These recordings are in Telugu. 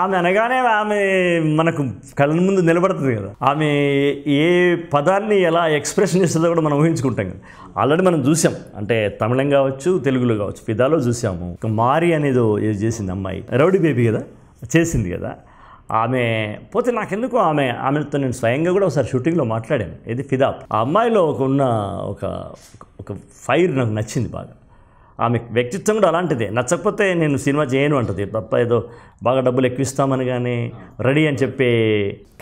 ఆమె అనగానే ఆమె మనకు కళ్ళ ముందు నిలబడుతుంది కదా ఆమె ఏ పదాన్ని ఎలా ఎక్స్ప్రెషన్ చేస్తుందో కూడా మనం ఊహించుకుంటాం కదా ఆల్రెడీ మనం చూసాం అంటే తమిళం కావచ్చు తెలుగులో కావచ్చు ఫిదాలో చూసాము మారి అనేది ఏది చేసింది అమ్మాయి రౌడీ బేబీ కదా చేసింది కదా ఆమె పోతే నాకెందుకు ఆమె ఆమెతో నేను స్వయంగా కూడా ఒకసారి షూటింగ్లో మాట్లాడాను ఇది ఫిదా ఆ అమ్మాయిలో ఒక ఉన్న ఒక ఒక ఫైర్ నాకు నచ్చింది బాగా ఆమె వ్యక్తిత్వం కూడా అలాంటిదే నచ్చకపోతే నేను సినిమా చేయను అంటది తప్ప ఏదో బాగా డబ్బులు ఎక్కువిస్తామని కానీ రెడీ అని చెప్పే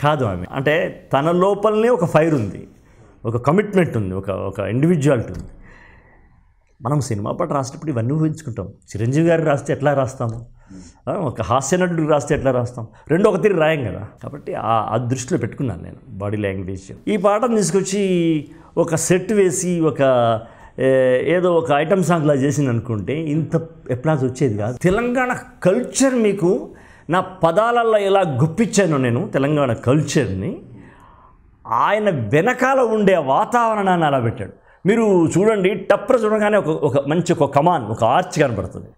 కాదు ఆమె అంటే తన లోపలనే ఒక ఫైర్ ఉంది ఒక కమిట్మెంట్ ఉంది ఒక ఒక ఇండివిజువాలిటీ ఉంది మనం సినిమా పాట రాసేటప్పుడు ఇవన్నీ ఊహించుకుంటాం చిరంజీవి గారు రాస్తే ఎట్లా రాస్తాము ఒక హాస్య నటుడు రాస్తే ఎట్లా రాస్తాం రెండు ఒక తీరు రాయం కదా కాబట్టి ఆ దృష్టిలో పెట్టుకున్నాను నేను బాడీ లాంగ్వేజ్ ఈ పాటను తీసుకొచ్చి ఒక సెట్ వేసి ఒక ఏదో ఒక ఐటమ్ సాంగ్లా చేసింది అనుకుంటే ఇంత ఎప్లాజ్ వచ్చేది కాదు తెలంగాణ కల్చర్ మీకు నా పదాలలో ఎలా గుప్పించాను నేను తెలంగాణ కల్చర్ని ఆయన వెనకాల ఉండే వాతావరణాన్ని అలా పెట్టాడు మీరు చూడండి టప్ర చూడగానే ఒక ఒక మంచి ఒక కమాన్ ఒక ఆర్చ్ కనబడుతుంది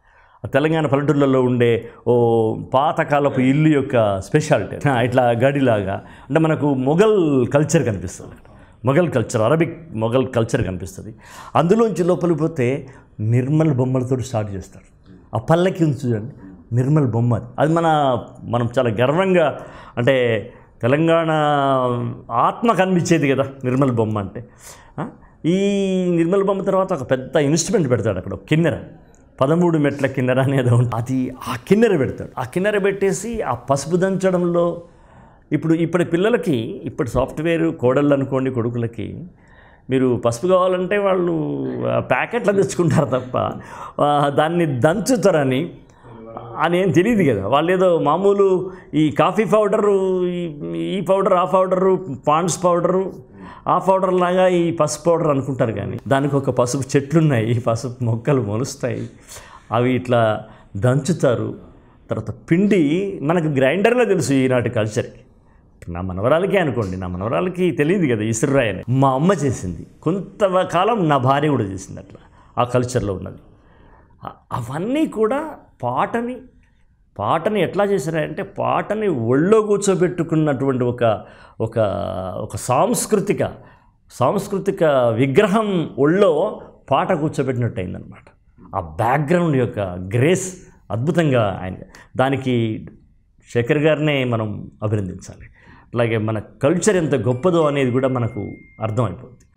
తెలంగాణ పల్లెటూళ్ళలో ఉండే ఓ పాతకాలపు ఇల్లు యొక్క స్పెషాలిటీ ఇట్లా గడిలాగా అంటే మనకు మొఘల్ కల్చర్ కనిపిస్తుంది Mughal culture Arabic Mughal culture కనిపిస్తుంది అందులోంచి లోపలికి పోతే నిర్మల్ బొమ్మలతో స్టార్ట్ చేస్తారు ఆ పల్లకి ఉంది చూడండి నిర్మల్ బొమ్మ అది మన మనం చాలా గర్వంగా అంటే తెలంగాణ ఆత్మ కనిపించేది కదా నిర్మల్ బొమ్మ అంటే ఈ నిర్మల్ బొమ్మ తర్వాత ఒక పెద్ద ఇన్స్ట్రుమెంట్ పెడతాడు అక్కడ కిన్నెర పదమూడు మెట్ల కిన్నెర అనేది అది ఆ కిన్నెర పెడతాడు ఆ కిన్నెర పెట్టేసి ఆ పసుపు దంచడంలో ఇప్పుడు ఇప్పటి పిల్లలకి ఇప్పటి సాఫ్ట్వేర్ కోడళ్ళు అనుకోండి కొడుకులకి మీరు పసుపు కావాలంటే వాళ్ళు ప్యాకెట్లు తెచ్చుకుంటారు తప్ప దాన్ని దంచుతారని అని ఏం తెలియదు కదా వాళ్ళు ఏదో మామూలు ఈ కాఫీ పౌడరు ఈ పౌడర్ ఆ పౌడరు పాండ్స్ పౌడరు ఆ పౌడర్ లాగా ఈ పసుపు పౌడర్ అనుకుంటారు కానీ దానికి ఒక పసుపు చెట్లు ఈ పసుపు మొక్కలు మొలుస్తాయి అవి ఇట్లా దంచుతారు తర్వాత పిండి మనకు గ్రైండర్లో తెలుసు ఈనాటి కల్చర్కి నా మనవరాలకే అనుకోండి నా మనవరాలకి తెలియదు కదా ఇసుర్రాయ్ అని మా అమ్మ చేసింది కొంతకాలం నా భార్య కూడా చేసింది అట్లా ఆ కల్చర్లో ఉన్నది అవన్నీ కూడా పాటని పాటని ఎట్లా చేశారంటే పాటని ఒళ్ళో కూర్చోబెట్టుకున్నటువంటి ఒక ఒక ఒక సాంస్కృతిక సాంస్కృతిక విగ్రహం ఒళ్ళో పాట కూర్చోబెట్టినట్టు అయిందనమాట ఆ బ్యాక్గ్రౌండ్ యొక్క గ్రేస్ అద్భుతంగా ఆయన దానికి శేఖర్ గారినే మనం అభినందించాలి అలాగే మన కల్చర్ ఎంత గొప్పదో అనేది కూడా మనకు అర్థమైపోద్ది